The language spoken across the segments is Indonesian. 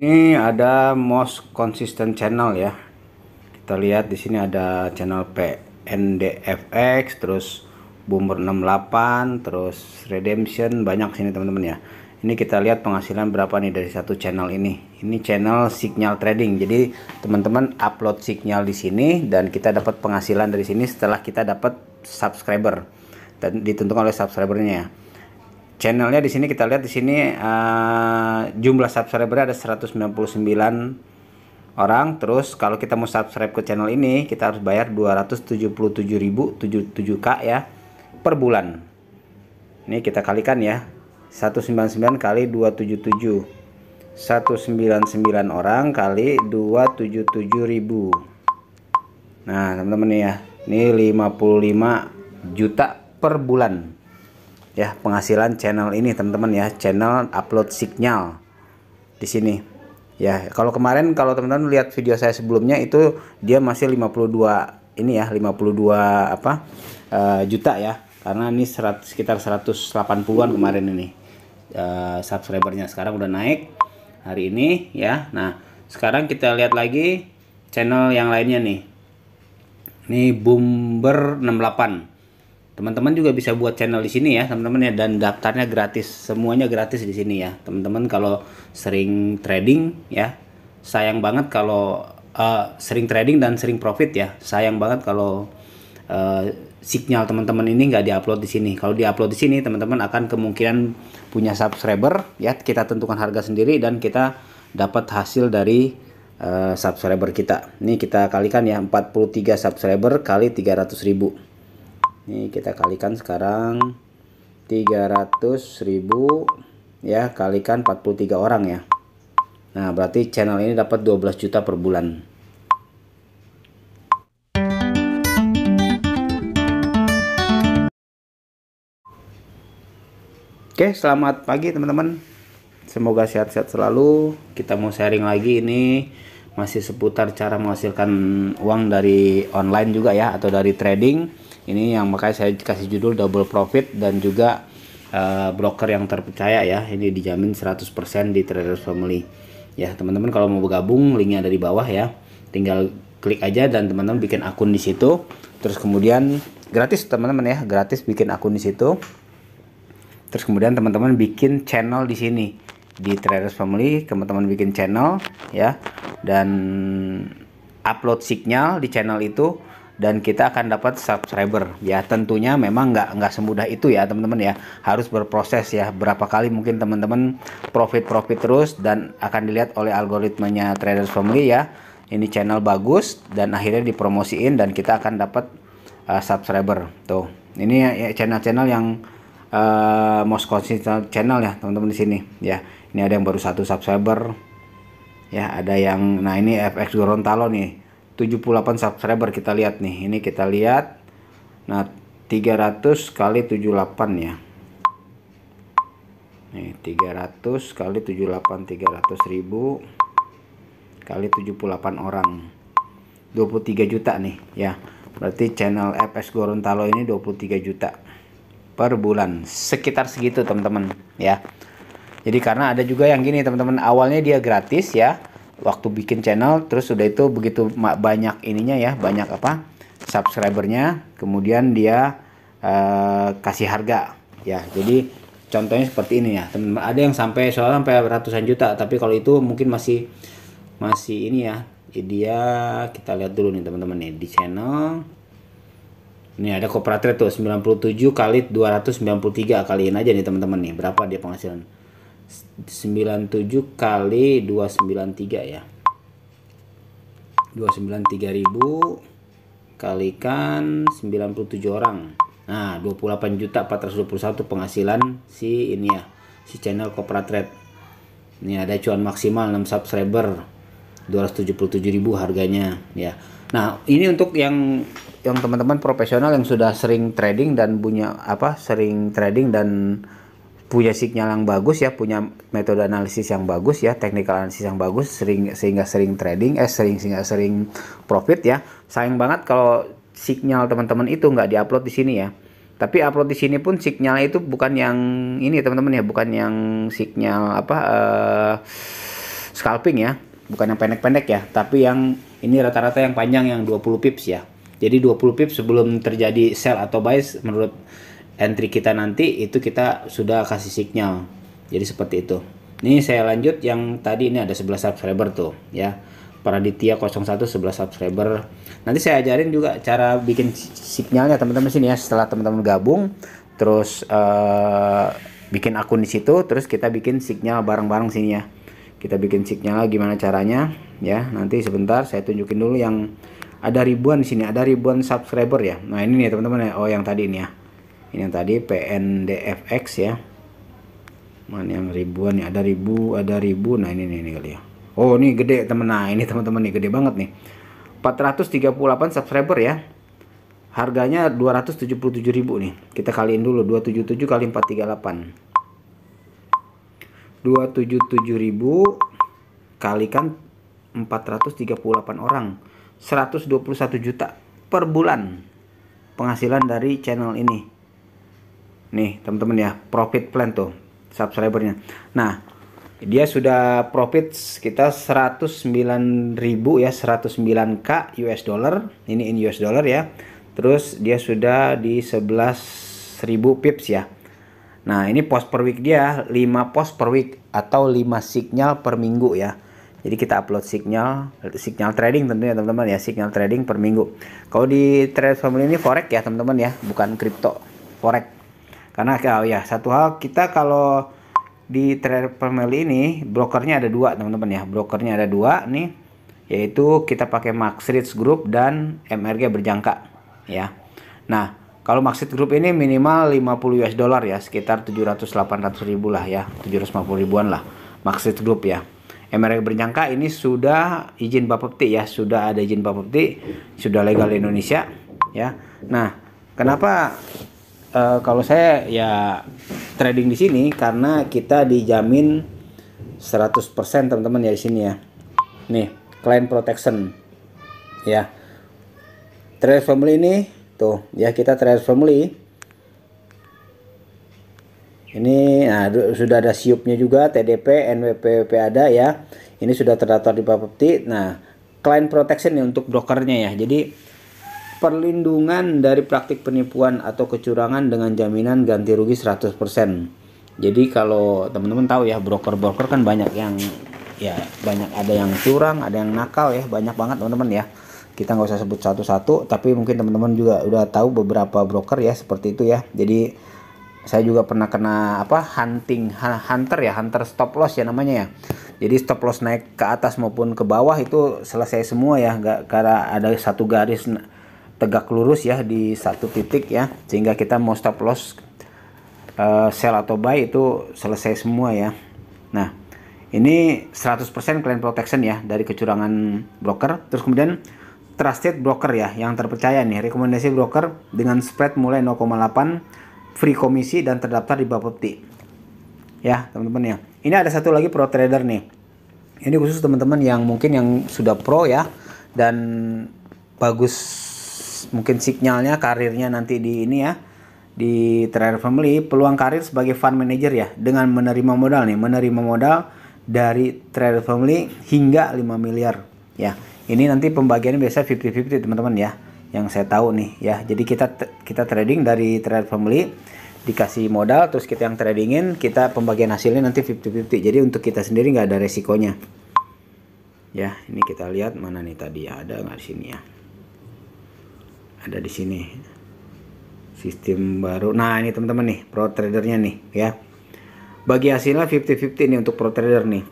Ini ada most consistent channel ya. Kita lihat di sini ada channel PNDFX, terus Boomer 68, terus Redemption banyak sini teman-teman ya. Ini kita lihat penghasilan berapa nih dari satu channel ini. Ini channel signal trading. Jadi teman-teman upload signal di sini dan kita dapat penghasilan dari sini setelah kita dapat subscriber dan ditentukan oleh subscribernya. Ya channelnya di sini kita lihat di sini uh, jumlah subscriber ada 199 orang terus kalau kita mau subscribe ke channel ini kita harus bayar 27777 k ya per bulan ini kita kalikan ya 199 kali 277 199 orang kali 277.000 nah teman-teman ya ini 55 juta per bulan ya penghasilan channel ini teman-teman ya channel upload signal di sini ya kalau kemarin kalau teman-teman lihat video saya sebelumnya itu dia masih 52 ini ya 52 apa uh, juta ya karena ini 100, sekitar 180-an kemarin ini uh, subscribernya sekarang udah naik hari ini ya nah sekarang kita lihat lagi channel yang lainnya nih ini Boomer 68 teman-teman juga bisa buat channel di sini ya teman-teman ya dan daftarnya gratis semuanya gratis di sini ya teman-teman kalau sering trading ya sayang banget kalau uh, sering trading dan sering profit ya sayang banget kalau uh, signal teman-teman ini nggak diupload di sini. Kalau diupload di sini, teman-teman akan kemungkinan punya subscriber. Ya, kita tentukan harga sendiri dan kita dapat hasil dari uh, subscriber kita. Ini kita kalikan ya 43 subscriber kali ratus ribu ini kita kalikan sekarang 300.000 ya kalikan 43 orang ya Nah berarti channel ini dapat 12 juta per bulan Oke selamat pagi teman-teman Semoga sehat-sehat selalu Kita mau sharing lagi ini Masih seputar cara menghasilkan uang dari online juga ya Atau dari trading ini yang makanya saya kasih judul double profit dan juga uh, broker yang terpercaya ya ini dijamin 100% di traders family ya teman-teman kalau mau bergabung linknya ada di bawah ya tinggal klik aja dan teman-teman bikin akun di situ terus kemudian gratis teman-teman ya gratis bikin akun di situ terus kemudian teman-teman bikin channel di sini di traders family teman-teman bikin channel ya dan upload signal di channel itu dan kita akan dapat subscriber ya tentunya memang nggak nggak semudah itu ya teman-teman ya harus berproses ya berapa kali mungkin teman-teman profit profit terus dan akan dilihat oleh algoritmanya traders family ya ini channel bagus dan akhirnya dipromosiin dan kita akan dapat uh, subscriber tuh ini ya, ya channel-channel yang uh, most consistent channel ya teman-teman di sini ya ini ada yang baru satu subscriber ya ada yang nah ini FX Gorontalo nih 78 subscriber kita lihat nih ini kita lihat nah 300 kali 78 ya nih 300 kali 78 300 ribu kali 78 orang 23 juta nih ya berarti channel FS Gorontalo ini 23 juta per bulan sekitar segitu teman-teman ya jadi karena ada juga yang gini teman-teman awalnya dia gratis ya waktu bikin channel terus sudah itu begitu banyak ininya ya banyak apa subscribernya kemudian dia uh, kasih harga ya jadi contohnya seperti ini ya teman ada yang sampai soalnya sampai ratusan juta tapi kalau itu mungkin masih masih ini ya dia kita lihat dulu nih teman-teman nih di channel ini ada kooperatif tuh 97 kali 293 kaliin aja nih teman-teman nih berapa dia penghasilan 97 kali 293 ya ribu kalikan 97 orang nah 28 juta 421 penghasilan si ini ya si channel Kopra ini ada cuan maksimal 6 subscriber ribu harganya ya nah ini untuk yang yang teman-teman profesional yang sudah sering trading dan punya apa sering trading dan punya signal yang bagus ya, punya metode analisis yang bagus ya, technical analisis yang bagus, sering sehingga sering trading, eh sering sehingga sering profit ya. Sayang banget kalau signal teman-teman itu nggak diupload di sini ya. Tapi upload di sini pun signal itu bukan yang ini teman-teman ya, bukan yang signal apa uh, scalping ya, bukan yang pendek-pendek ya, tapi yang ini rata-rata yang panjang yang 20 pips ya. Jadi 20 pips sebelum terjadi sell atau buy menurut entry kita nanti itu kita sudah kasih signal jadi seperti itu ini saya lanjut yang tadi ini ada 11 subscriber tuh ya Praditya 01 11 subscriber nanti saya ajarin juga cara bikin signalnya teman-teman sini ya setelah teman-teman gabung terus uh, bikin akun di situ terus kita bikin signal bareng-bareng sini ya kita bikin signal gimana caranya ya nanti sebentar saya tunjukin dulu yang ada ribuan di sini ada ribuan subscriber ya nah ini nih teman-teman ya oh yang tadi ini ya ini yang tadi PNDFX ya mana yang ribuan ya ada ribu ada ribu nah ini nih kali ya oh ini gede temen nah ini teman-teman nih gede banget nih 438 subscriber ya harganya 277.000 nih kita kaliin dulu 277 kali 438 277.000 kalikan 438 orang 121 juta per bulan penghasilan dari channel ini nih teman-teman ya profit plan tuh subscribernya nah dia sudah profit kita 109.000 ya 109k US dollar ini in US dollar ya terus dia sudah di 11.000 pips ya nah ini post per week dia 5 post per week atau 5 signal per minggu ya jadi kita upload signal, signal trading tentunya teman-teman ya, signal trading per minggu. Kalau di trade family ini forex ya teman-teman ya, bukan crypto forex. Karena oh ya satu hal kita kalau di trader family ini brokernya ada dua teman-teman ya brokernya ada dua nih yaitu kita pakai Maxrich Group dan MRG berjangka ya nah kalau Maxrich Group ini minimal 50 US dollar ya sekitar 700 800 ribu lah ya 750 ribuan lah Maxrich Group ya MRG berjangka ini sudah izin Bapepti ya sudah ada izin Bapepti sudah legal di Indonesia ya nah kenapa uh, kalau saya ya trading di sini karena kita dijamin 100% teman-teman ya di sini ya. Nih, client protection. Ya. Trade family ini tuh, ya kita trade family. Ini nah, sudah ada siupnya juga TDP, NWPP ada ya. Ini sudah terdaftar di Bapepti. Nah, client protection ini untuk brokernya ya. Jadi perlindungan dari praktik penipuan atau kecurangan dengan jaminan ganti rugi 100%. Jadi kalau teman-teman tahu ya broker-broker kan banyak yang ya banyak ada yang curang, ada yang nakal ya, banyak banget teman-teman ya. Kita nggak usah sebut satu-satu, tapi mungkin teman-teman juga udah tahu beberapa broker ya seperti itu ya. Jadi saya juga pernah kena apa hunting hunter ya hunter stop loss ya namanya ya jadi stop loss naik ke atas maupun ke bawah itu selesai semua ya nggak karena ada satu garis tegak lurus ya di satu titik ya sehingga kita mau stop loss uh, sell atau buy itu selesai semua ya nah ini 100% client protection ya dari kecurangan broker terus kemudian trusted broker ya yang terpercaya nih rekomendasi broker dengan spread mulai 0,8 free komisi dan terdaftar di Bapepti ya teman-teman ya ini ada satu lagi pro trader nih ini khusus teman-teman yang mungkin yang sudah pro ya dan bagus mungkin signalnya karirnya nanti di ini ya di Trader Family peluang karir sebagai fund manager ya dengan menerima modal nih menerima modal dari Trader Family hingga 5 miliar ya ini nanti pembagian biasa 50-50 teman-teman ya yang saya tahu nih ya jadi kita kita trading dari Trader Family dikasih modal terus kita yang tradingin kita pembagian hasilnya nanti 50-50 jadi untuk kita sendiri nggak ada resikonya ya ini kita lihat mana nih tadi ada nggak sini ya ada di sini sistem baru nah ini teman-teman nih pro tradernya nih ya bagi hasilnya 50-50 nih untuk pro trader nih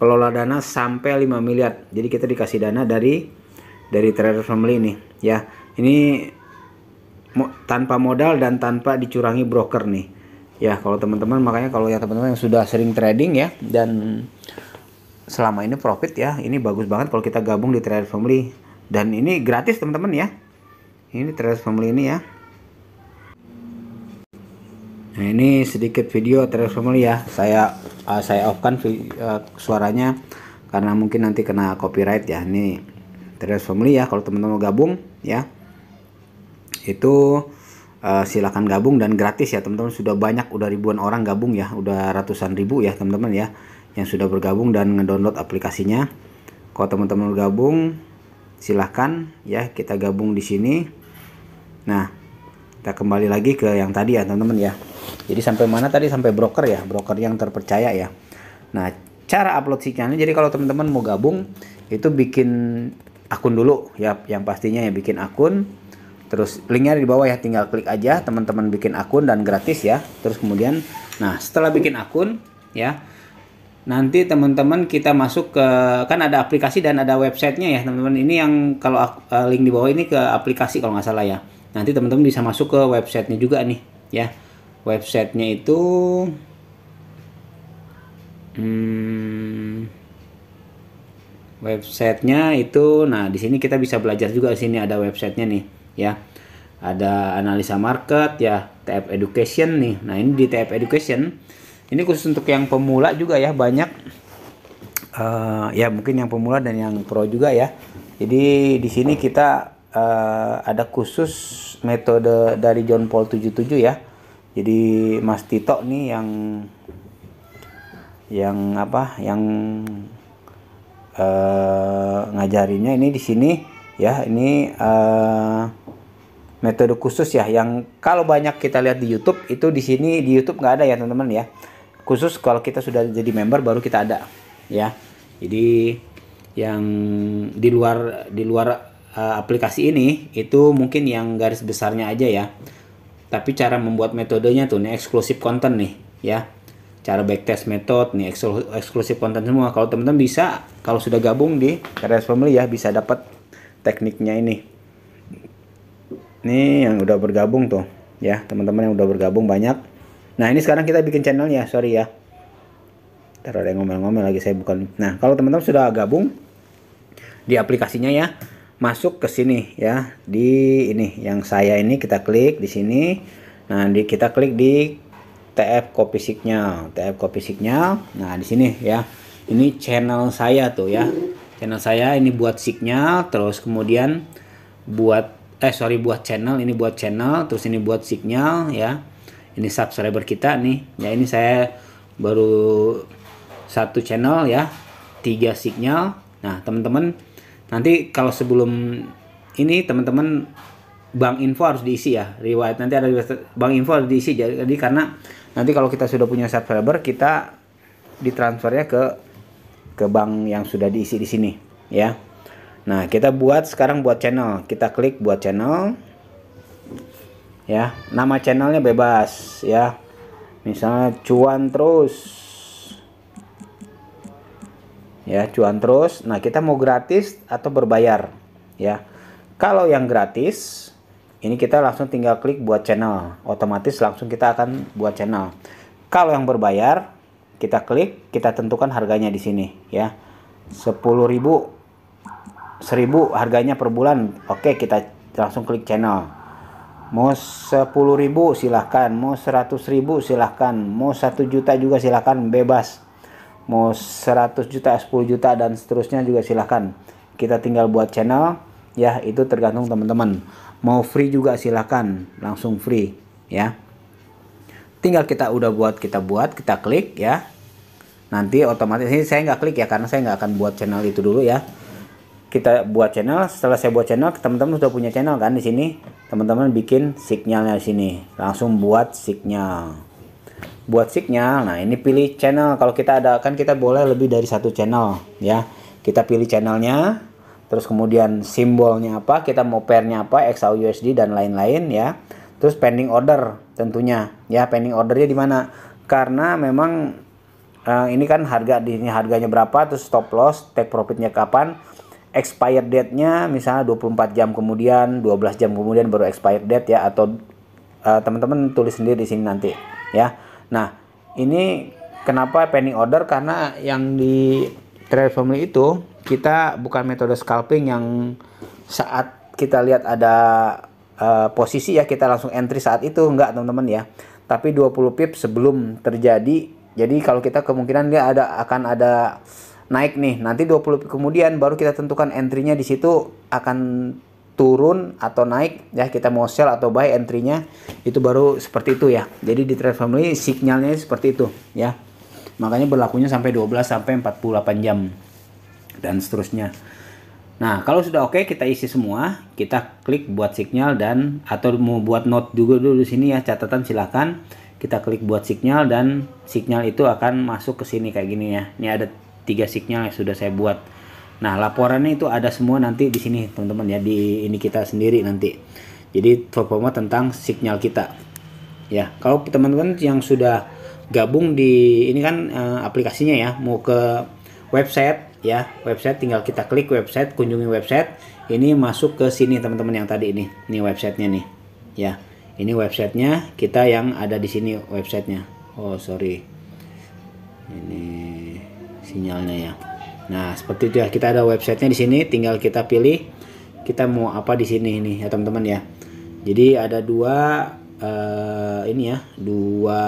kelola dana sampai 5 miliar jadi kita dikasih dana dari dari trader family nih ya ini mo, tanpa modal dan tanpa dicurangi broker nih ya kalau teman-teman makanya kalau ya teman-teman yang sudah sering trading ya dan selama ini profit ya ini bagus banget kalau kita gabung di trader family dan ini gratis teman-teman ya ini teras family ini ya nah ini sedikit video teras family ya saya uh, saya off kan uh, suaranya karena mungkin nanti kena copyright ya ini teras family ya kalau teman-teman gabung ya itu uh, silahkan gabung dan gratis ya teman-teman sudah banyak udah ribuan orang gabung ya udah ratusan ribu ya teman-teman ya yang sudah bergabung dan ngedownload aplikasinya kalau teman-teman gabung silahkan ya kita gabung di sini Nah, kita kembali lagi ke yang tadi ya teman-teman ya. Jadi sampai mana tadi sampai broker ya, broker yang terpercaya ya. Nah, cara upload sinyalnya jadi kalau teman-teman mau gabung itu bikin akun dulu ya yang pastinya ya bikin akun terus linknya di bawah ya tinggal klik aja teman-teman bikin akun dan gratis ya terus kemudian nah setelah bikin akun ya nanti teman-teman kita masuk ke kan ada aplikasi dan ada websitenya ya teman-teman ini yang kalau eh, link di bawah ini ke aplikasi kalau nggak salah ya nanti teman-teman bisa masuk ke websitenya juga nih ya websitenya itu hmm, websitenya itu nah di sini kita bisa belajar juga di sini ada websitenya nih ya ada analisa market ya TF Education nih nah ini di TF Education ini khusus untuk yang pemula juga ya banyak uh, ya mungkin yang pemula dan yang pro juga ya jadi di sini kita uh, ada khusus metode dari John Paul 77 ya. Jadi Mas Tito nih yang yang apa? Yang uh, ngajarinnya ini di sini ya. Ini uh, metode khusus ya yang kalau banyak kita lihat di YouTube itu di sini di YouTube nggak ada ya teman-teman ya. Khusus kalau kita sudah jadi member baru kita ada ya. Jadi yang di luar di luar uh, aplikasi ini itu mungkin yang garis besarnya aja ya. Tapi cara membuat metodenya tuh nih eksklusif konten nih ya. Cara backtest metode nih eksklusif konten semua. Kalau teman-teman bisa kalau sudah gabung di Karya Family ya bisa dapat tekniknya ini. Nih yang udah bergabung tuh ya, teman-teman yang udah bergabung banyak. Nah, ini sekarang kita bikin channelnya, sorry ya. Ntar ada yang ngomel-ngomel lagi saya bukan. Nah, kalau teman-teman sudah gabung di aplikasinya ya, masuk ke sini ya di ini yang saya ini kita klik di sini nah di kita klik di TF copy signal TF copy signal nah di sini ya ini channel saya tuh ya channel saya ini buat signal terus kemudian buat eh sorry buat channel ini buat channel terus ini buat signal ya ini subscriber kita nih ya ini saya baru satu channel ya tiga signal nah teman-teman Nanti kalau sebelum ini teman-teman bank info harus diisi ya riwayat nanti ada bank info harus diisi jadi karena nanti kalau kita sudah punya subscriber kita ditransfernya ke ke bank yang sudah diisi di sini ya nah kita buat sekarang buat channel kita klik buat channel ya nama channelnya bebas ya misalnya cuan terus ya cuan terus nah kita mau gratis atau berbayar ya kalau yang gratis ini kita langsung tinggal klik buat channel otomatis langsung kita akan buat channel kalau yang berbayar kita klik kita tentukan harganya di sini ya 10.000 1000 harganya per bulan oke kita langsung klik channel mau 10.000 silahkan mau 100.000 silahkan mau 1 juta juga silahkan bebas mau 100 juta 10 juta dan seterusnya juga silahkan kita tinggal buat channel ya itu tergantung teman-teman mau free juga silahkan langsung free ya tinggal kita udah buat kita buat kita klik ya nanti otomatis ini saya nggak klik ya karena saya nggak akan buat channel itu dulu ya kita buat channel setelah saya buat channel teman-teman sudah punya channel kan di sini teman-teman bikin signalnya di sini langsung buat signal buat signal. Nah, ini pilih channel. Kalau kita ada kan kita boleh lebih dari satu channel ya. Kita pilih channelnya, terus kemudian simbolnya apa, kita mau pairnya apa, XAU USD dan lain-lain ya. Terus pending order tentunya ya, pending ordernya di mana? Karena memang uh, ini kan harga di ini harganya berapa, terus stop loss, take profitnya kapan, expired date-nya misalnya 24 jam kemudian, 12 jam kemudian baru expired date ya atau uh, eh, teman -teman tulis sendiri di sini nanti ya Nah, ini kenapa pending order karena yang di trade family itu kita bukan metode scalping yang saat kita lihat ada uh, posisi ya kita langsung entry saat itu enggak teman-teman ya. Tapi 20 pip sebelum terjadi. Jadi kalau kita kemungkinan dia ada akan ada naik nih. Nanti 20 pip kemudian baru kita tentukan entry-nya di situ akan turun atau naik ya kita mau sell atau buy entry-nya itu baru seperti itu ya. Jadi di trade family signalnya seperti itu ya. Makanya berlakunya sampai 12 sampai 48 jam dan seterusnya. Nah, kalau sudah oke okay, kita isi semua, kita klik buat signal dan atau mau buat note juga dulu di sini ya catatan silahkan kita klik buat signal dan signal itu akan masuk ke sini kayak gini ya. Ini ada tiga signal yang sudah saya buat Nah, laporannya itu ada semua nanti di sini, teman-teman ya, di ini kita sendiri nanti. Jadi performa tentang signal kita. Ya, kalau teman-teman yang sudah gabung di ini kan e, aplikasinya ya, mau ke website ya, website tinggal kita klik website, kunjungi website. Ini masuk ke sini teman-teman yang tadi ini. Ini websitenya nih. Ya. Ini websitenya kita yang ada di sini websitenya. Oh, sorry. Ini sinyalnya ya. Nah, seperti itu ya. Kita ada websitenya di sini, tinggal kita pilih kita mau apa di sini ini ya teman-teman ya. Jadi ada dua uh, ini ya, dua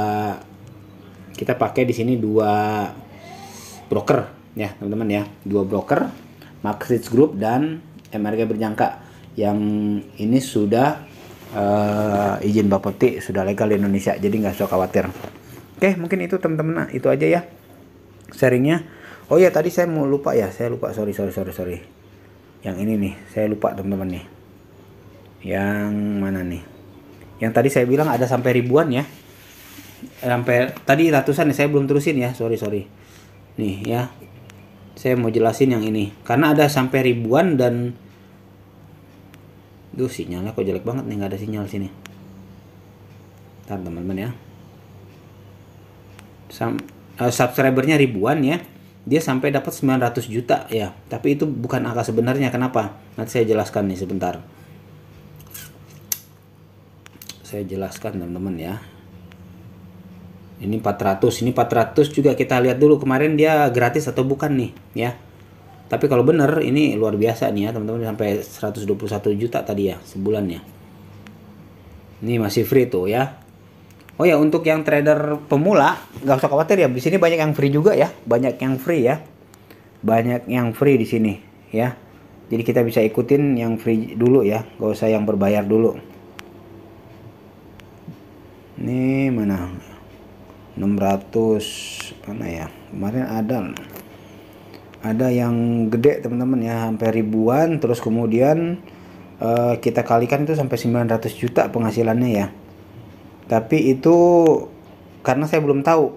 kita pakai di sini dua broker ya teman-teman ya, dua broker Maxis Group dan MRG Berjangka yang ini sudah uh, izin Bapeti sudah legal di Indonesia jadi nggak usah khawatir. Oke mungkin itu teman-teman nah, itu aja ya sharingnya oh ya tadi saya mau lupa ya saya lupa sorry sorry sorry sorry yang ini nih saya lupa teman-teman nih yang mana nih yang tadi saya bilang ada sampai ribuan ya sampai tadi ratusan nih saya belum terusin ya sorry sorry nih ya saya mau jelasin yang ini karena ada sampai ribuan dan Duh sinyalnya kok jelek banget nih nggak ada sinyal sini Ntar teman-teman ya Sam uh, Subscribernya ribuan ya dia sampai dapat 900 juta ya tapi itu bukan angka sebenarnya kenapa nanti saya jelaskan nih sebentar saya jelaskan teman-teman ya ini 400 ini 400 juga kita lihat dulu kemarin dia gratis atau bukan nih ya tapi kalau bener ini luar biasa nih ya teman-teman sampai 121 juta tadi ya sebulannya ini masih free tuh ya Oh ya untuk yang trader pemula nggak usah khawatir ya. Di sini banyak yang free juga ya, banyak yang free ya, banyak yang free di sini ya. Jadi kita bisa ikutin yang free dulu ya, nggak usah yang berbayar dulu. Ini mana? 600 mana ya? Kemarin ada ada yang gede teman-teman ya sampai ribuan terus kemudian uh, kita kalikan itu sampai 900 juta penghasilannya ya tapi itu karena saya belum tahu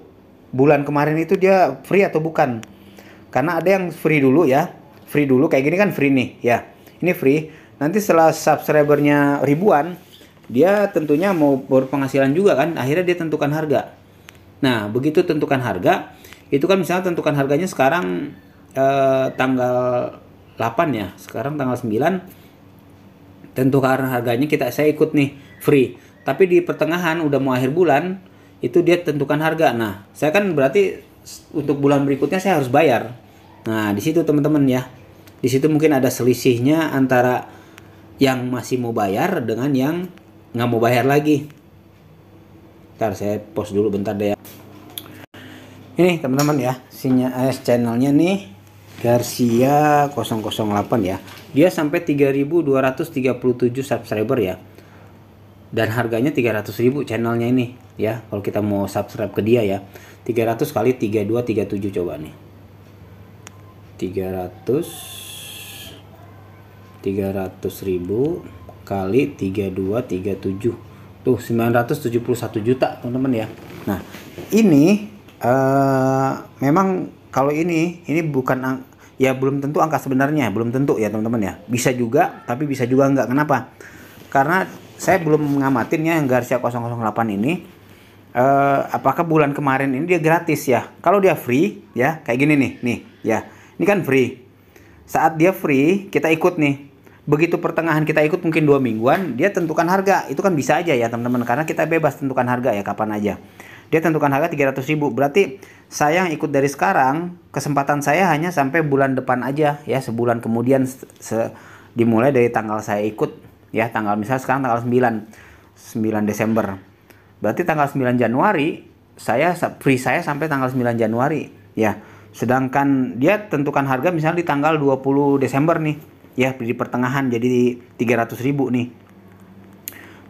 bulan kemarin itu dia free atau bukan karena ada yang free dulu ya free dulu kayak gini kan free nih ya ini free nanti setelah subscribernya ribuan dia tentunya mau berpenghasilan juga kan akhirnya dia tentukan harga nah begitu tentukan harga itu kan misalnya tentukan harganya sekarang eh, tanggal 8 ya sekarang tanggal 9 tentukan harganya kita saya ikut nih free tapi di pertengahan udah mau akhir bulan itu dia tentukan harga nah saya kan berarti untuk bulan berikutnya saya harus bayar nah di situ teman-teman ya di situ mungkin ada selisihnya antara yang masih mau bayar dengan yang nggak mau bayar lagi ntar saya post dulu bentar deh ya ini teman-teman ya sinyal AS eh, channelnya nih Garcia 008 ya dia sampai 3237 subscriber ya dan harganya 300 ribu channelnya ini ya kalau kita mau subscribe ke dia ya 300 kali 3237 coba nih 300 300 ribu kali 3237 tuh 971 juta teman-teman ya nah ini uh, memang kalau ini ini bukan ya belum tentu angka sebenarnya belum tentu ya teman-teman ya bisa juga tapi bisa juga enggak kenapa karena saya belum mengamatinnya yang Garcia 008 ini uh, apakah bulan kemarin ini dia gratis ya kalau dia free ya kayak gini nih nih ya ini kan free saat dia free kita ikut nih begitu pertengahan kita ikut mungkin dua mingguan dia tentukan harga itu kan bisa aja ya teman-teman karena kita bebas tentukan harga ya kapan aja dia tentukan harga 300 ribu berarti saya yang ikut dari sekarang kesempatan saya hanya sampai bulan depan aja ya sebulan kemudian se dimulai dari tanggal saya ikut ya tanggal misalnya sekarang tanggal 9 9 Desember berarti tanggal 9 Januari saya free saya sampai tanggal 9 Januari ya sedangkan dia tentukan harga misalnya di tanggal 20 Desember nih ya di pertengahan jadi 300 ribu nih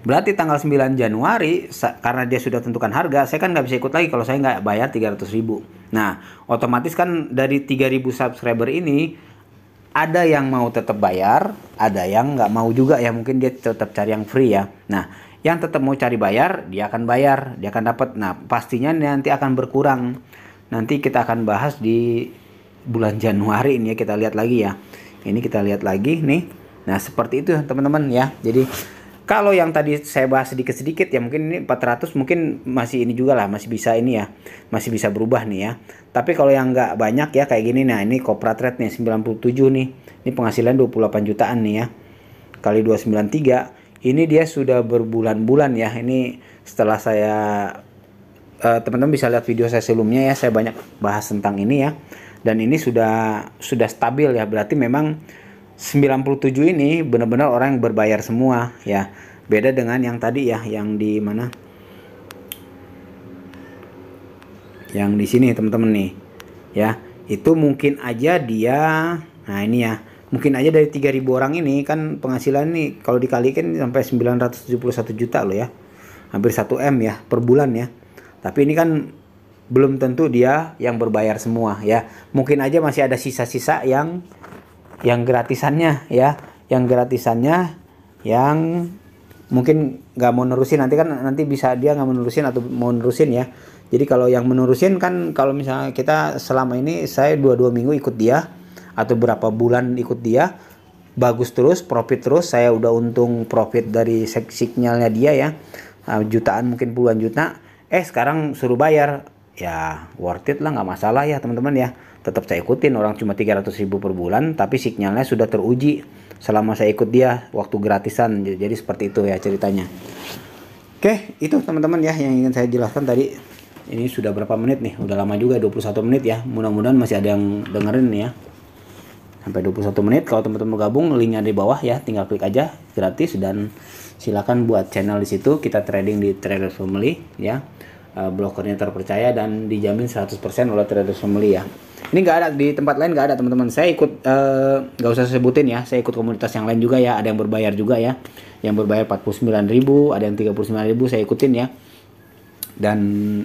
berarti tanggal 9 Januari karena dia sudah tentukan harga saya kan nggak bisa ikut lagi kalau saya nggak bayar 300 ribu nah otomatis kan dari 3000 subscriber ini ada yang mau tetap bayar, ada yang nggak mau juga ya mungkin dia tetap cari yang free ya. Nah, yang tetap mau cari bayar, dia akan bayar, dia akan dapat. Nah, pastinya nanti akan berkurang. Nanti kita akan bahas di bulan Januari ini ya kita lihat lagi ya. Ini kita lihat lagi nih. Nah, seperti itu teman-teman ya. Jadi kalau yang tadi saya bahas sedikit-sedikit ya mungkin ini 400 mungkin masih ini juga lah masih bisa ini ya masih bisa berubah nih ya. Tapi kalau yang nggak banyak ya kayak gini nah ini koprat trade nih 97 nih ini penghasilan 28 jutaan nih ya kali 293 ini dia sudah berbulan-bulan ya ini setelah saya eh, teman-teman uh, bisa lihat video saya sebelumnya ya saya banyak bahas tentang ini ya dan ini sudah sudah stabil ya berarti memang 97 ini benar-benar orang yang berbayar semua ya. Beda dengan yang tadi ya, yang di mana? Yang di sini teman-teman nih. Ya, itu mungkin aja dia nah ini ya, mungkin aja dari 3000 orang ini kan penghasilan nih kalau dikalikan sampai 971 juta loh ya. Hampir 1M ya per bulan ya. Tapi ini kan belum tentu dia yang berbayar semua ya. Mungkin aja masih ada sisa-sisa yang yang gratisannya ya yang gratisannya yang mungkin nggak mau nerusin nanti kan nanti bisa dia nggak mau nerusin atau mau nerusin ya jadi kalau yang menerusin kan kalau misalnya kita selama ini saya dua dua minggu ikut dia atau berapa bulan ikut dia bagus terus profit terus saya udah untung profit dari signalnya dia ya ah, jutaan mungkin puluhan juta eh sekarang suruh bayar ya worth it lah nggak masalah ya teman-teman ya tetap saya ikutin orang cuma 300 ribu per bulan tapi signalnya sudah teruji selama saya ikut dia waktu gratisan jadi seperti itu ya ceritanya oke itu teman-teman ya yang ingin saya jelaskan tadi ini sudah berapa menit nih udah lama juga 21 menit ya mudah-mudahan masih ada yang dengerin nih ya sampai 21 menit kalau teman-teman gabung linknya di bawah ya tinggal klik aja gratis dan silakan buat channel di situ kita trading di Trader Family ya Eh, blokernya terpercaya dan dijamin 100% oleh trader family ya. Ini nggak ada di tempat lain nggak ada teman-teman. Saya ikut eh, nggak uh, usah sebutin ya. Saya ikut komunitas yang lain juga ya. Ada yang berbayar juga ya. Yang berbayar 49.000, ada yang 39.000 saya ikutin ya. Dan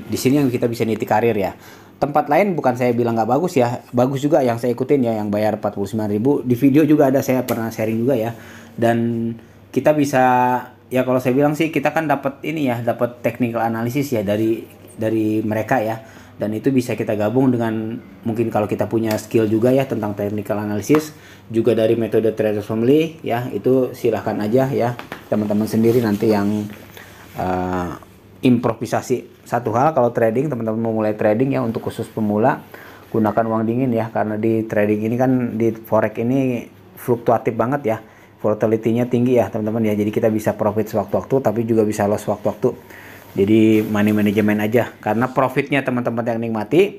di sini yang kita bisa niti karir ya. Tempat lain bukan saya bilang nggak bagus ya, bagus juga yang saya ikutin ya, yang bayar 49.000. Di video juga ada saya pernah sharing juga ya. Dan kita bisa ya kalau saya bilang sih kita kan dapat ini ya dapat technical analysis ya dari dari mereka ya dan itu bisa kita gabung dengan mungkin kalau kita punya skill juga ya tentang technical analysis juga dari metode trader family ya itu silahkan aja ya teman-teman sendiri nanti yang uh, improvisasi satu hal kalau trading teman-teman mau mulai trading ya untuk khusus pemula gunakan uang dingin ya karena di trading ini kan di forex ini fluktuatif banget ya volatility-nya tinggi ya teman-teman ya. Jadi kita bisa profit sewaktu-waktu tapi juga bisa loss waktu-waktu. Jadi money management aja karena profitnya teman-teman yang nikmati,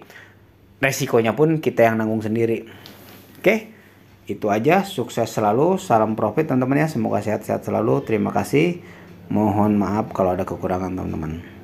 resikonya pun kita yang nanggung sendiri. Oke. Itu aja, sukses selalu, salam profit teman-teman ya. Semoga sehat-sehat selalu. Terima kasih. Mohon maaf kalau ada kekurangan teman-teman.